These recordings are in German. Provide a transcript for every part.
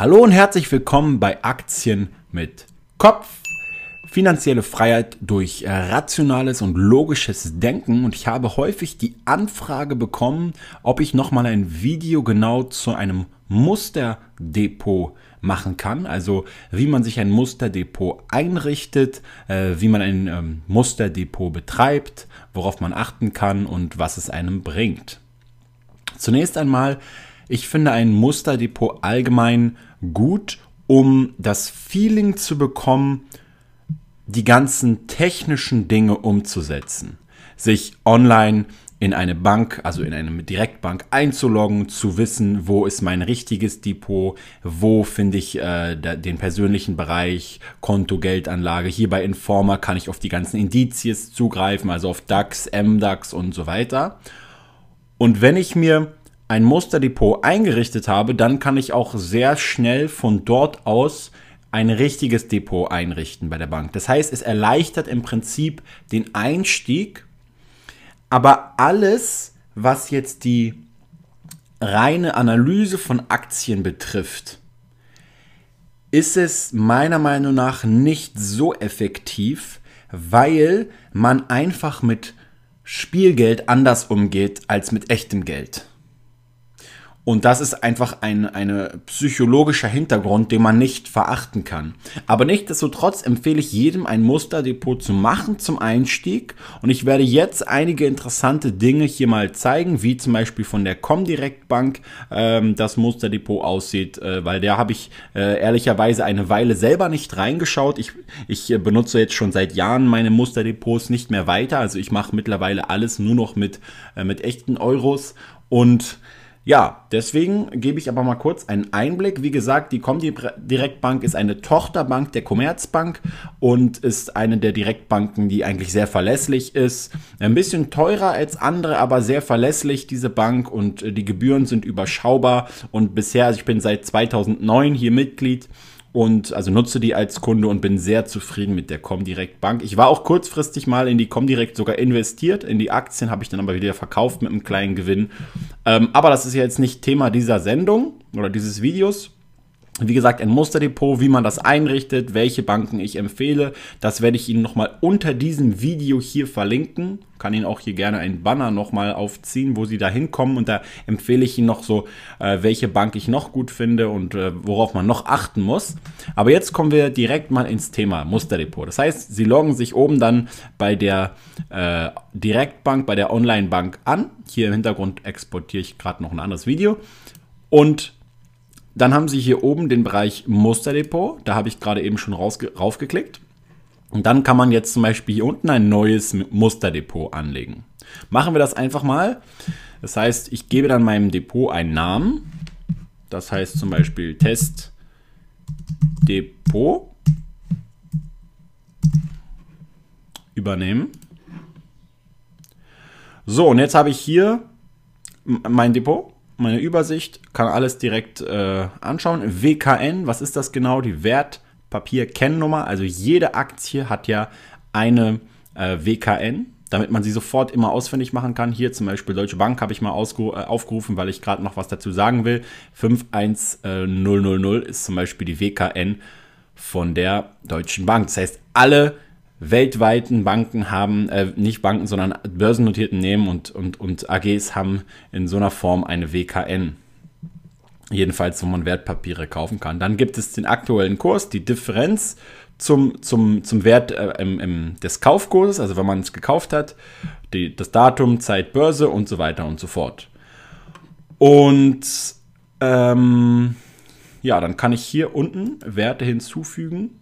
Hallo und herzlich willkommen bei Aktien mit Kopf. Finanzielle Freiheit durch äh, rationales und logisches Denken. Und ich habe häufig die Anfrage bekommen, ob ich nochmal ein Video genau zu einem Musterdepot machen kann. Also wie man sich ein Musterdepot einrichtet, äh, wie man ein ähm, Musterdepot betreibt, worauf man achten kann und was es einem bringt. Zunächst einmal ich finde ein Musterdepot allgemein gut, um das Feeling zu bekommen, die ganzen technischen Dinge umzusetzen. Sich online in eine Bank, also in eine Direktbank einzuloggen, zu wissen, wo ist mein richtiges Depot, wo finde ich äh, den persönlichen Bereich, Konto, Geldanlage. Hier bei Informa kann ich auf die ganzen Indizes zugreifen, also auf DAX, MDAX und so weiter. Und wenn ich mir ein Musterdepot eingerichtet habe, dann kann ich auch sehr schnell von dort aus ein richtiges Depot einrichten bei der Bank. Das heißt, es erleichtert im Prinzip den Einstieg, aber alles, was jetzt die reine Analyse von Aktien betrifft, ist es meiner Meinung nach nicht so effektiv, weil man einfach mit Spielgeld anders umgeht als mit echtem Geld. Und das ist einfach ein eine psychologischer Hintergrund, den man nicht verachten kann. Aber nichtsdestotrotz empfehle ich jedem, ein Musterdepot zu machen zum Einstieg. Und ich werde jetzt einige interessante Dinge hier mal zeigen, wie zum Beispiel von der Comdirect Bank ähm, das Musterdepot aussieht, äh, weil da habe ich äh, ehrlicherweise eine Weile selber nicht reingeschaut. Ich, ich äh, benutze jetzt schon seit Jahren meine Musterdepots nicht mehr weiter. Also ich mache mittlerweile alles nur noch mit, äh, mit echten Euros. Und ja, deswegen gebe ich aber mal kurz einen Einblick. Wie gesagt, die Comdirect Bank ist eine Tochterbank der Commerzbank und ist eine der Direktbanken, die eigentlich sehr verlässlich ist. Ein bisschen teurer als andere, aber sehr verlässlich diese Bank und äh, die Gebühren sind überschaubar. Und bisher, also ich bin seit 2009 hier Mitglied und also nutze die als Kunde und bin sehr zufrieden mit der Comdirect Bank. Ich war auch kurzfristig mal in die Comdirect sogar investiert, in die Aktien habe ich dann aber wieder verkauft mit einem kleinen Gewinn. Ähm, aber das ist ja jetzt nicht Thema dieser Sendung oder dieses Videos. Wie gesagt, ein Musterdepot, wie man das einrichtet, welche Banken ich empfehle, das werde ich Ihnen nochmal unter diesem Video hier verlinken. Kann Ihnen auch hier gerne einen Banner nochmal aufziehen, wo Sie da hinkommen und da empfehle ich Ihnen noch so, äh, welche Bank ich noch gut finde und äh, worauf man noch achten muss. Aber jetzt kommen wir direkt mal ins Thema Musterdepot. Das heißt, Sie loggen sich oben dann bei der äh, Direktbank, bei der Onlinebank an. Hier im Hintergrund exportiere ich gerade noch ein anderes Video und dann haben Sie hier oben den Bereich Musterdepot. Da habe ich gerade eben schon raufgeklickt. Und dann kann man jetzt zum Beispiel hier unten ein neues Musterdepot anlegen. Machen wir das einfach mal. Das heißt, ich gebe dann meinem Depot einen Namen. Das heißt zum Beispiel Test Depot übernehmen. So, und jetzt habe ich hier mein Depot meine Übersicht, kann alles direkt äh, anschauen. WKN, was ist das genau? Die Wertpapierkennnummer. Also jede Aktie hat ja eine äh, WKN, damit man sie sofort immer ausfindig machen kann. Hier zum Beispiel Deutsche Bank habe ich mal äh, aufgerufen, weil ich gerade noch was dazu sagen will. 51000 äh, ist zum Beispiel die WKN von der Deutschen Bank. Das heißt, alle weltweiten Banken haben, äh, nicht Banken, sondern börsennotierten Nehmen und, und, und AGs haben in so einer Form eine WKN. Jedenfalls, wo man Wertpapiere kaufen kann. Dann gibt es den aktuellen Kurs, die Differenz zum, zum, zum Wert äh, im, im, des Kaufkurses, also wenn man es gekauft hat, die, das Datum, Zeit, Börse und so weiter und so fort. Und ähm, ja, dann kann ich hier unten Werte hinzufügen.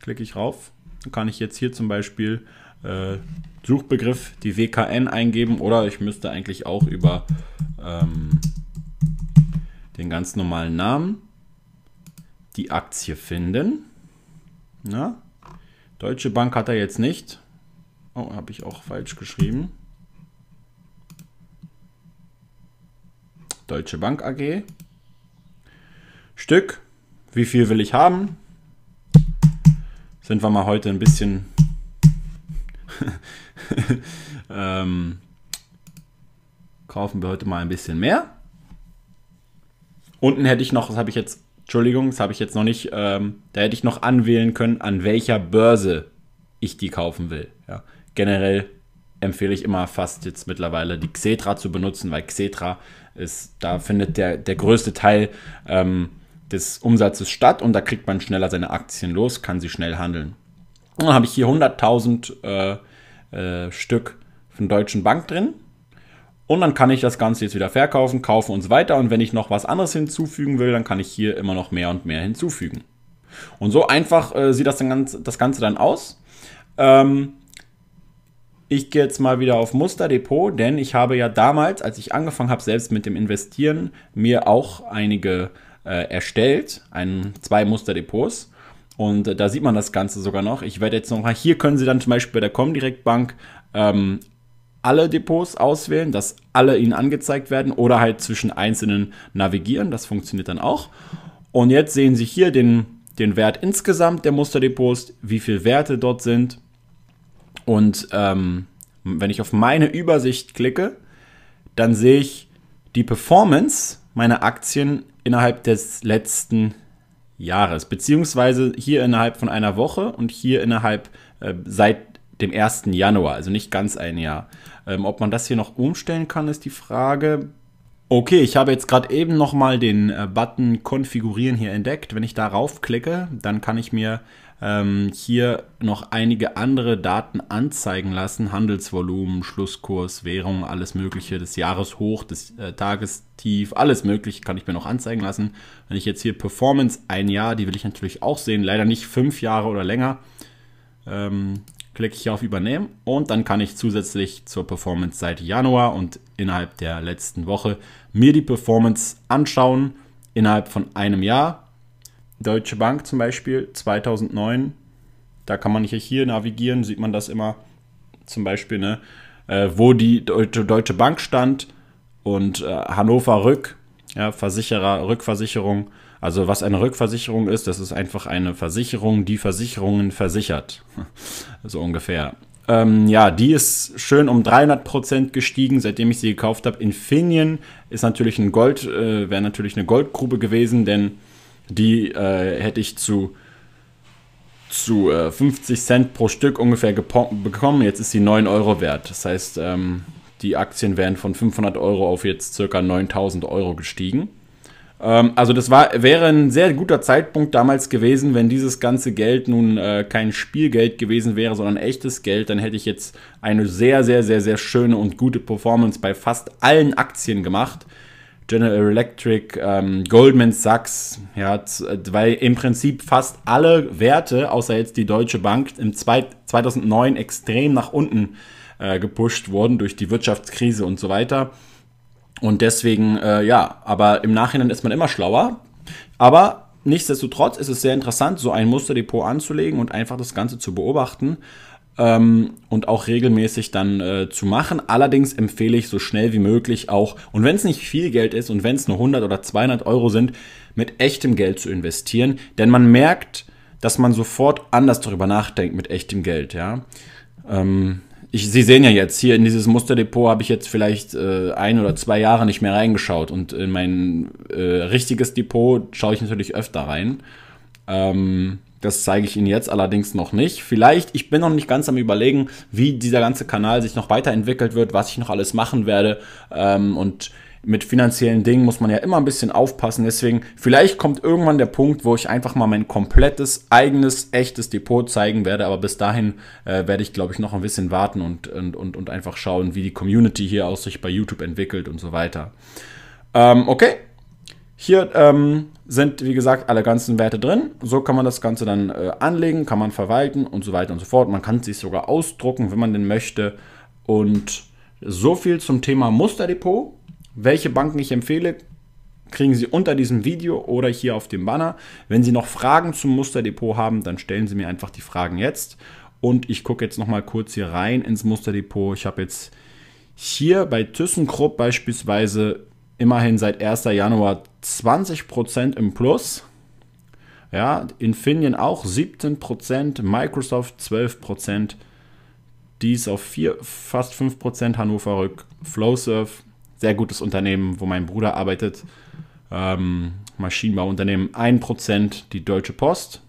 Klicke ich rauf kann ich jetzt hier zum Beispiel äh, Suchbegriff die WKN eingeben oder ich müsste eigentlich auch über ähm, den ganz normalen Namen die Aktie finden. Na? Deutsche Bank hat er jetzt nicht. Oh, habe ich auch falsch geschrieben. Deutsche Bank AG. Stück. Wie viel will ich haben? sind wir mal heute ein bisschen ähm, kaufen wir heute mal ein bisschen mehr. Unten hätte ich noch, das habe ich jetzt, Entschuldigung, das habe ich jetzt noch nicht, ähm, da hätte ich noch anwählen können, an welcher Börse ich die kaufen will. Ja. Generell empfehle ich immer fast jetzt mittlerweile die Xetra zu benutzen, weil Xetra ist, da findet der, der größte Teil ähm, des Umsatzes statt und da kriegt man schneller seine Aktien los, kann sie schnell handeln. Und dann habe ich hier 100.000 äh, äh, Stück von Deutschen Bank drin. Und dann kann ich das Ganze jetzt wieder verkaufen, kaufen und so weiter. Und wenn ich noch was anderes hinzufügen will, dann kann ich hier immer noch mehr und mehr hinzufügen. Und so einfach äh, sieht das, dann ganz, das Ganze dann aus. Ähm, ich gehe jetzt mal wieder auf Musterdepot, denn ich habe ja damals, als ich angefangen habe, selbst mit dem Investieren, mir auch einige äh, erstellt, ein, zwei Musterdepots. Und äh, da sieht man das Ganze sogar noch. Ich werde jetzt noch, hier können Sie dann zum Beispiel bei der Comdirect Bank ähm, alle Depots auswählen, dass alle Ihnen angezeigt werden oder halt zwischen einzelnen navigieren. Das funktioniert dann auch. Und jetzt sehen Sie hier den, den Wert insgesamt der Musterdepots, wie viele Werte dort sind. Und ähm, wenn ich auf meine Übersicht klicke, dann sehe ich die Performance meine Aktien innerhalb des letzten Jahres, beziehungsweise hier innerhalb von einer Woche und hier innerhalb äh, seit dem 1. Januar, also nicht ganz ein Jahr. Ähm, ob man das hier noch umstellen kann, ist die Frage. Okay, ich habe jetzt gerade eben nochmal den äh, Button Konfigurieren hier entdeckt. Wenn ich darauf klicke, dann kann ich mir ähm, hier noch einige andere Daten anzeigen lassen. Handelsvolumen, Schlusskurs, Währung, alles Mögliche, das Jahreshoch, das äh, Tagestief, alles Mögliche kann ich mir noch anzeigen lassen. Wenn ich jetzt hier Performance ein Jahr, die will ich natürlich auch sehen, leider nicht fünf Jahre oder länger. Ähm, klicke ich hier auf Übernehmen und dann kann ich zusätzlich zur Performance seit Januar und innerhalb der letzten Woche mir die Performance anschauen innerhalb von einem Jahr Deutsche Bank zum Beispiel 2009, da kann man hier navigieren, sieht man das immer zum Beispiel, ne, äh, wo die Deutsche, Deutsche Bank stand und äh, Hannover Rück, ja, Versicherer, Rückversicherung. Also was eine Rückversicherung ist, das ist einfach eine Versicherung, die Versicherungen versichert. so ungefähr. Ähm, ja, die ist schön um 300% gestiegen, seitdem ich sie gekauft habe. Infineon ist natürlich ein Gold, äh, wäre natürlich eine Goldgrube gewesen, denn die äh, hätte ich zu, zu äh, 50 Cent pro Stück ungefähr bekommen. Jetzt ist sie 9 Euro wert. Das heißt, ähm, die Aktien wären von 500 Euro auf jetzt circa 9000 Euro gestiegen. Ähm, also das war, wäre ein sehr guter Zeitpunkt damals gewesen, wenn dieses ganze Geld nun äh, kein Spielgeld gewesen wäre, sondern echtes Geld, dann hätte ich jetzt eine sehr, sehr, sehr, sehr schöne und gute Performance bei fast allen Aktien gemacht. General Electric, ähm, Goldman Sachs, ja, äh, weil im Prinzip fast alle Werte, außer jetzt die Deutsche Bank, im 2009 extrem nach unten äh, gepusht wurden durch die Wirtschaftskrise und so weiter. Und deswegen, äh, ja, aber im Nachhinein ist man immer schlauer. Aber nichtsdestotrotz ist es sehr interessant, so ein Musterdepot anzulegen und einfach das Ganze zu beobachten ähm, und auch regelmäßig dann äh, zu machen. Allerdings empfehle ich so schnell wie möglich auch, und wenn es nicht viel Geld ist und wenn es nur 100 oder 200 Euro sind, mit echtem Geld zu investieren, denn man merkt, dass man sofort anders darüber nachdenkt mit echtem Geld, ja. Ähm, ich, Sie sehen ja jetzt, hier in dieses Musterdepot habe ich jetzt vielleicht äh, ein oder zwei Jahre nicht mehr reingeschaut und in mein äh, richtiges Depot schaue ich natürlich öfter rein. Ähm, das zeige ich Ihnen jetzt allerdings noch nicht. Vielleicht, ich bin noch nicht ganz am Überlegen, wie dieser ganze Kanal sich noch weiterentwickelt wird, was ich noch alles machen werde. Ähm, und mit finanziellen Dingen muss man ja immer ein bisschen aufpassen. Deswegen, vielleicht kommt irgendwann der Punkt, wo ich einfach mal mein komplettes, eigenes, echtes Depot zeigen werde. Aber bis dahin äh, werde ich, glaube ich, noch ein bisschen warten und, und, und, und einfach schauen, wie die Community hier aus sich bei YouTube entwickelt und so weiter. Ähm, okay, hier ähm, sind, wie gesagt, alle ganzen Werte drin. So kann man das Ganze dann äh, anlegen, kann man verwalten und so weiter und so fort. Man kann es sich sogar ausdrucken, wenn man denn möchte. Und so viel zum Thema Musterdepot. Welche Banken ich empfehle, kriegen Sie unter diesem Video oder hier auf dem Banner. Wenn Sie noch Fragen zum Musterdepot haben, dann stellen Sie mir einfach die Fragen jetzt. Und ich gucke jetzt nochmal kurz hier rein ins Musterdepot. Ich habe jetzt hier bei ThyssenKrupp beispielsweise immerhin seit 1. Januar 20% im Plus. Ja, Infineon auch 17%, Microsoft 12%, dies auf 4, fast 5%, Hannover Rück, Flowserve, sehr gutes Unternehmen, wo mein Bruder arbeitet, ähm, Maschinenbauunternehmen 1%, die Deutsche Post.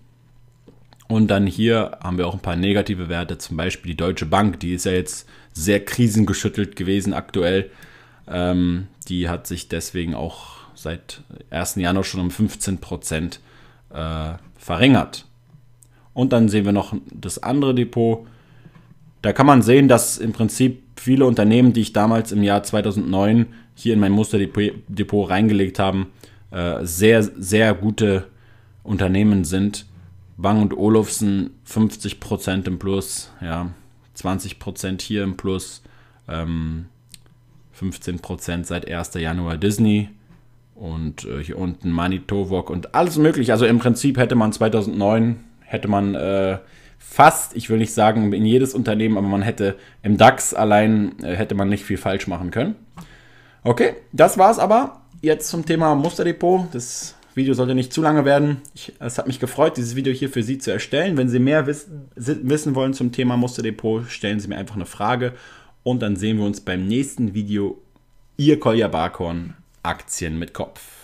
Und dann hier haben wir auch ein paar negative Werte, zum Beispiel die Deutsche Bank, die ist ja jetzt sehr krisengeschüttelt gewesen aktuell. Ähm, die hat sich deswegen auch seit 1. Januar schon um 15 Prozent äh, verringert. Und dann sehen wir noch das andere Depot. Da kann man sehen, dass im Prinzip viele Unternehmen, die ich damals im Jahr 2009 hier in mein Musterdepot Depot reingelegt haben, äh, sehr, sehr gute Unternehmen sind. Bang und Olufsen 50% im Plus, ja, 20% hier im Plus. Ähm, 15% seit 1. Januar Disney und äh, hier unten Manitovok und alles mögliche. Also im Prinzip hätte man 2009, hätte man äh, fast, ich will nicht sagen in jedes Unternehmen, aber man hätte im DAX allein, äh, hätte man nicht viel falsch machen können. Okay, das war's aber. Jetzt zum Thema Musterdepot. Das Video sollte nicht zu lange werden. Ich, es hat mich gefreut, dieses Video hier für Sie zu erstellen. Wenn Sie mehr wiss, wissen wollen zum Thema Musterdepot, stellen Sie mir einfach eine Frage und dann sehen wir uns beim nächsten Video. Ihr Kolja Barkhorn, Aktien mit Kopf.